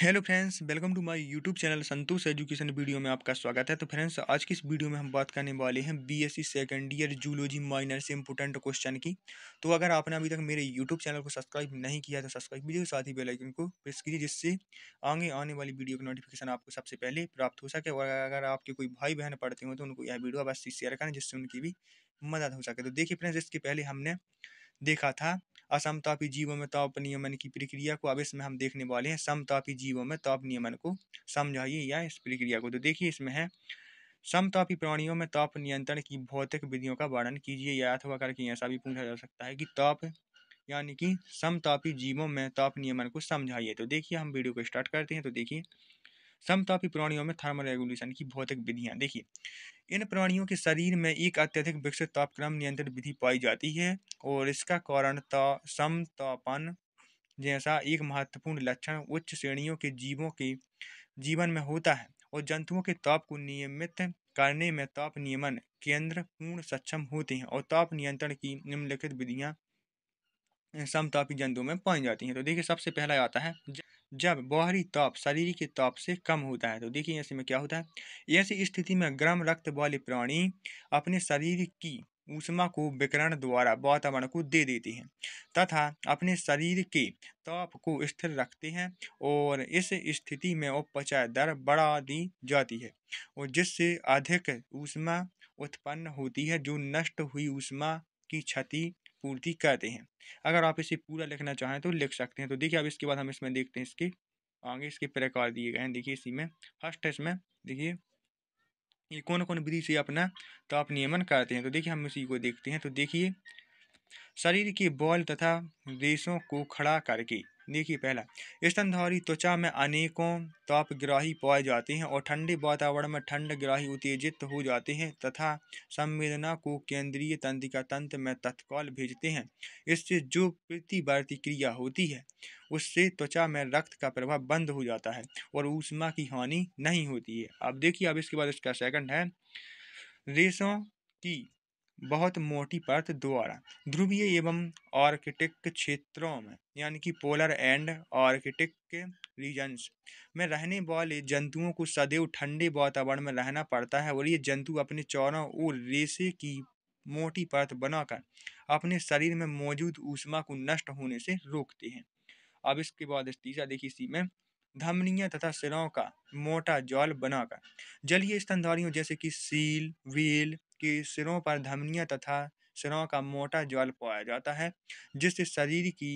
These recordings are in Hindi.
hello friends welcome to my YouTube channel Santosh education video में आपका स्वागत है तो फ्रेंड्स आज की इस वीडियो में हम बात करने वाले हैं BSc second year zoology minor से इंपोर्टेंट क्वेश्चन की तो अगर आपने अभी तक मेरे यूट्यूब चैनल को सब्सक्राइब नहीं किया तो सब्सक्राइब कीजिए साथ ही बेलाइकन को प्रेस कीजिए जिससे आगे आने वाली वीडियो की नोटिफिकेशन आपको सबसे पहले प्राप्त हो सके और अगर आपके कोई भाई बहन पढ़ते हो तो उनको यह वीडियो अवश्य शेयर करें जिससे उनकी भी मदद हो सके तो देखिए फ्रेंड्स इसके पहले हमने देखा था असमतापी जीवों में ताप तो नियमन की प्रक्रिया को अब इसमें हम देखने वाले हैं समतापी जीवों में ताप तो नियमन को समझाइए या इस प्रक्रिया को तो देखिए इसमें है समतापी प्राणियों में ताप तो नियंत्रण की भौतिक विधियों का वर्णन कीजिए या अथवा करके ऐसा भी पूछा जा सकता है कि ताप यानी कि समतापी जीवों में ताप नियमन को समझाइए तो देखिए हम वीडियो को स्टार्ट करते हैं तो देखिए समतापी प्राणियों में थर्मल रेगुलेशन की भौतिक विधियां देखिए इन प्राणियों के शरीर में एक अत्यधिक विकसित तापक्रम नियंत्रण विधि पाई जाती है और इसका कारण ता समतापन जैसा एक महत्वपूर्ण लक्षण उच्च श्रेणियों के जीवों के जीवन में होता है और जंतुओं के ताप को नियमित करने में ताप नियमन केंद्र पूर्ण सक्षम होते हैं और ताप नियंत्रण की निम्नलिखित विधियां समतापी जंतुओं में पाई जाती हैं तो देखिए सबसे पहला आता है जब बाहरी ताप शरीर के ताप से कम होता है तो देखिए ऐसे में क्या होता है ऐसी स्थिति में गर्म रक्त वाले प्राणी अपने शरीर की ऊष्मा को विकरण द्वारा वातावरण को दे देते हैं तथा अपने शरीर के ताप को स्थिर रखते हैं और इस स्थिति में उपचार दर बढ़ा दी जाती है और जिससे अधिक ऊष्मा उत्पन्न होती है जो नष्ट हुई ऊष्मा की क्षति पूर्ति करते हैं अगर आप इसे पूरा लिखना चाहें तो लिख सकते हैं तो देखिए अब इसके बाद हम इसमें देखते हैं इसके आगे इसके प्रकार दिए गए हैं देखिए इसी में फर्स्ट है इसमें देखिए ये कौन कौन विधि से अपना ताप नियमन करते हैं तो देखिए हम इसी को देखते हैं तो देखिए शरीर के बॉल तथा रेशों को खड़ा करके देखिए पहला स्तनधारी त्वचा में अनेकों ताप ग्राही पाए जाते हैं और ठंडे वातावरण में ठंड ग्राही उत्तेजित हो जाते हैं तथा संवेदना को केंद्रीय तंत्रिका तंत्र में तत्काल भेजते हैं इससे जो प्रतिवर्ती क्रिया होती है उससे त्वचा में रक्त का प्रभाव बंद हो जाता है और ऊष्मा की हानि नहीं होती है अब देखिए अब इसके बाद इसका सेकंड है रेशों की बहुत मोटी परत द्वारा ध्रुवीय एवं आर्कटिक क्षेत्रों में यानी कि पोलर एंड आर्कटिक रीजन्स में रहने वाले जंतुओं को सदैव ठंडे वातावरण में रहना पड़ता है और ये जंतु अपने चौरों और रेसे की मोटी परत बनाकर अपने शरीर में मौजूद ऊष्मा को नष्ट होने से रोकते हैं अब इसके बाद इस तीसरा देखिए इसी में धमनियाँ तथा सिरों का मोटा जाल बनाकर जलीय स्तनधारियों जैसे कि सील व्हील कि सिरों पर धमनिया तथा सिरों का मोटा जाल पाया जाता है जिससे शरीर की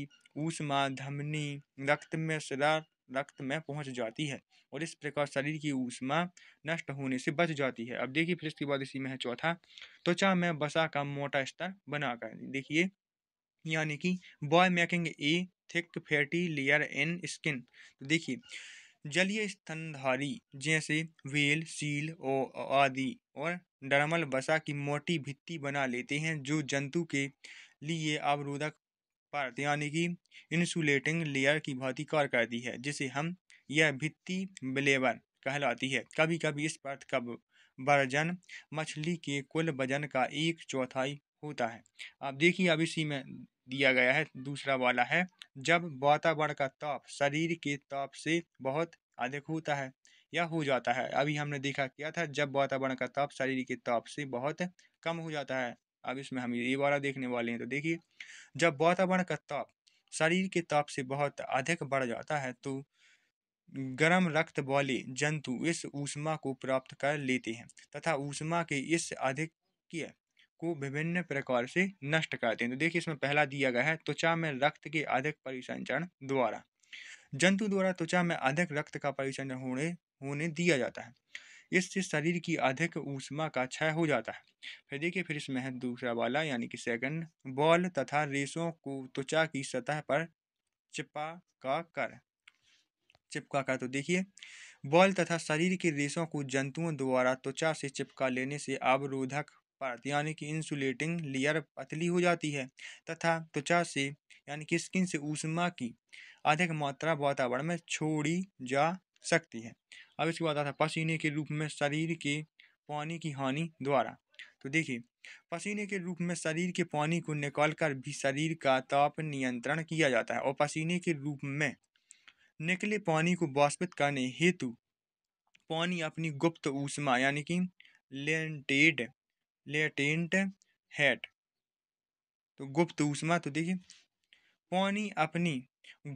ऊष्मा धमनी रक्त में सिरा रक्त में पहुंच जाती है और इस प्रकार शरीर की ऊष्मा नष्ट होने से बच जाती है अब देखिए फिर इसके बाद इसी में है चौथा त्वचा में बसा का मोटा स्तर बनाकर देखिए यानी कि by making a thick fatty layer in skin तो देखिए जलीय स्तनधारी जैसे वेल सील आदि और डरमल बसा की मोटी भित्ति बना लेते हैं जो जंतु के लिए अवरोधक परत यानी कि इंसुलेटिंग लेयर की भांति कार्य करती है जिसे हम यह भित्ति बिलेवर कहलाती है कभी कभी इस परत का वर्जन मछली के कुल वजन का एक चौथाई होता है अब देखिए अब इसी में दिया गया है दूसरा वाला है जब वातावरण का ताप शरीर के ताप से बहुत अधिक होता है या हो जाता है अभी हमने देखा क्या था जब वातावरण का ताप शरीर के ताप से बहुत कम हो जाता है अब इसमें हम ये वाला देखने वाले हैं तो देखिए जब वातावरण का ताप शरीर के ताप से बहुत अधिक बढ़ जाता है तो गर्म रक्त वाले जंतु इस ऊष्मा को प्राप्त कर लेते हैं तथा ऊष्मा के इस अधिक को विभिन्न प्रकार से नष्ट करते हैं तो देखिए इसमें पहला दिया गया है त्वचा में रक्त के अधिक परिसंचरण द्वारा जंतु द्वारा त्वचा में अधिक रक्त का परिसंचरण होने होने दिया जाता है इससे शरीर की अधिक ऊष्मा का क्षय हो जाता है फिर देखिए फिर इसमें है दूसरा वाला यानी कि सेकंड बॉल तथा रेशों को त्वचा की सतह पर चिपका का कर चिपका कर तो देखिए बॉल तथा शरीर के रेशों को जंतुओं द्वारा त्वचा से चिपका लेने से अवरोधक परत यानी कि इंसुलेटिंग लेयर पतली हो जाती है तथा त्वचा से यानी कि स्किन से ऊष्मा की अधिक मात्रा वातावरण में छोड़ी जा सकती है अब इसके बाद आता है पसीने के रूप में शरीर के पानी की हानि द्वारा तो देखिए पसीने के रूप में शरीर के पानी को निकालकर भी शरीर का ताप नियंत्रण किया जाता है और पसीने के रूप में निकले पानी को वाष्पित करने हेतु पानी अपनी गुप्त ऊष्मा यानी कि लेंटेड लेटेंट हैट तो गुप्त ऊष्मा तो देखिए पानी अपनी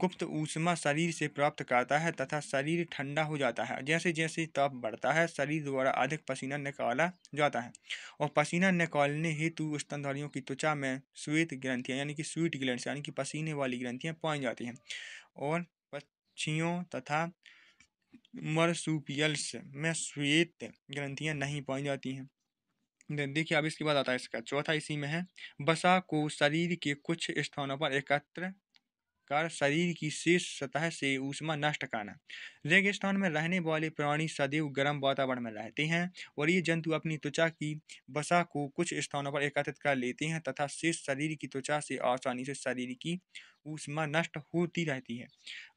गुप्त ऊष्मा शरीर से प्राप्त करता है तथा शरीर ठंडा हो जाता है जैसे जैसे ताप बढ़ता है शरीर द्वारा अधिक पसीना निकाला जाता है और पसीना निकालने हेतु स्तनधारियों की त्वचा में श्वेत ग्रंथियाँ यानी कि स्वीट ग्लैंड यानी कि पसीने वाली ग्रंथियाँ पाई जाती हैं और पक्षियों तथा मरसूपियल्स में श्वेत ग्रंथियाँ नहीं पाई जाती हैं देखिए अब इसके बाद आता है इसका चौथा इसी में है बसा को शरीर के कुछ स्थानों पर एकत्र कर शरीर की शेष सतह से ऊष्मा नष्ट करना रेगिस्तान में रहने वाले प्राणी सदैव गर्म वातावरण में रहते हैं और ये जंतु अपनी त्वचा की बसा को कुछ स्थानों पर एकत्रित कर लेते हैं तथा शेष शरीर की त्वचा से आसानी से शरीर की ऊष्मा नष्ट होती रहती है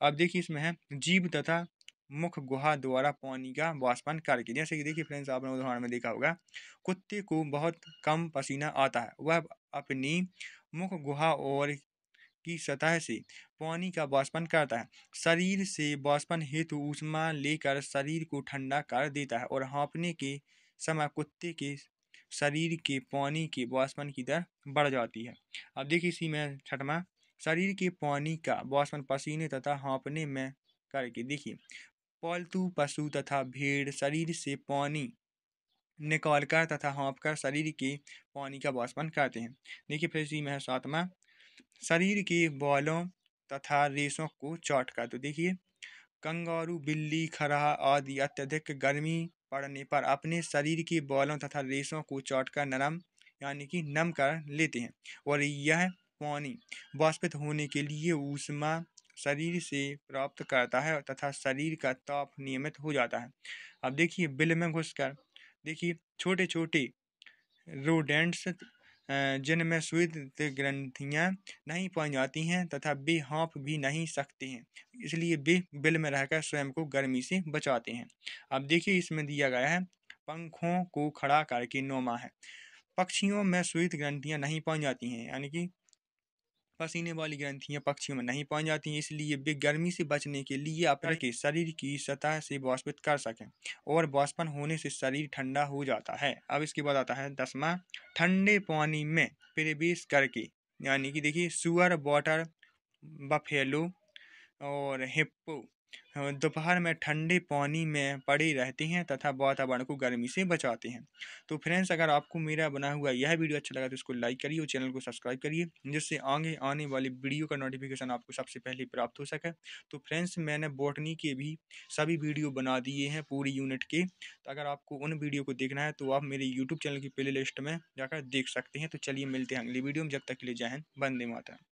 अब देखिए इसमें है जीव तथा मुख गुहा द्वारा पानी का वाष्पन करके जैसे कि देखिए फ्रेंड्स आपने उदाहरण में देखा होगा कुत्ते को बहुत कम पसीना आता है वह अपनी मुख गुहा और की सतह से पानी का वाष्पन करता है शरीर से वाष्पन हेतु ऊष्मा लेकर शरीर को ठंडा कर देता है और हाँपने के समय कुत्ते के शरीर के पानी के वाष्पन की दर बढ़ जाती है अब देखिए इसी में छठवा शरीर के पानी का वाष्पन पसीने तथा हाँपने में करके देखिए पालतू पशु तथा भेड़ शरीर से पानी निकालकर तथा हाँपकर शरीर के पानी का वाष्पन करते हैं देखिए फिर इसी में है सातवा शरीर के बालों तथा रेशों को चौट कर तो देखिए कंगारू बिल्ली खरा आदि अत्यधिक गर्मी पड़ने पर अपने शरीर के बालों तथा रेशों को चौट कर नरम यानी कि नम कर लेते हैं और यह पानी वाष्पित होने के लिए ऊष्मा शरीर से प्राप्त करता है तथा शरीर का ताप नियमित हो जाता है अब देखिए बिल में घुसकर देखिए छोटे छोटे रोडेंट्स जिनमें श्वेत ग्रंथियाँ नहीं पाई जाती हैं तथा वे हाँप भी नहीं सकते हैं इसलिए वे बिल में रहकर स्वयं को गर्मी से बचाते हैं अब देखिए इसमें दिया गया है पंखों को खड़ा करके नोमा है पक्षियों में श्वेत ग्रंथियाँ नहीं पाई जाती हैं यानी कि पसीने वाली ग्रंथियां पक्षियों में नहीं पहुँच जाती हैं इसलिए वे गर्मी से बचने के लिए अपने के शरीर की सतह से वाष्पित कर सकें और वाष्पन होने से शरीर ठंडा हो जाता है अब इसके बाद आता है दसवा ठंडे पानी में प्रवेश करके यानी कि देखिए सुअर वाटर बफेलो और हिप्पो दोपहर में ठंडे पानी में पड़ी रहती हैं तथा वातावरण को गर्मी से बचाती हैं तो फ्रेंड्स अगर आपको मेरा बना हुआ यह वीडियो अच्छा लगा तो इसको लाइक करिए और चैनल को सब्सक्राइब करिए जिससे आगे आने वाली वीडियो का नोटिफिकेशन आपको सबसे पहले प्राप्त हो सके तो फ्रेंड्स मैंने बॉटनी के भी सभी वीडियो बना दिए हैं पूरी यूनिट के तो अगर आपको उन वीडियो को देखना है तो आप मेरे यूट्यूब चैनल की प्ले में जाकर देख सकते हैं तो चलिए मिलते हैं अगली वीडियो में जब तक के लिए जय हिंद बंदे माता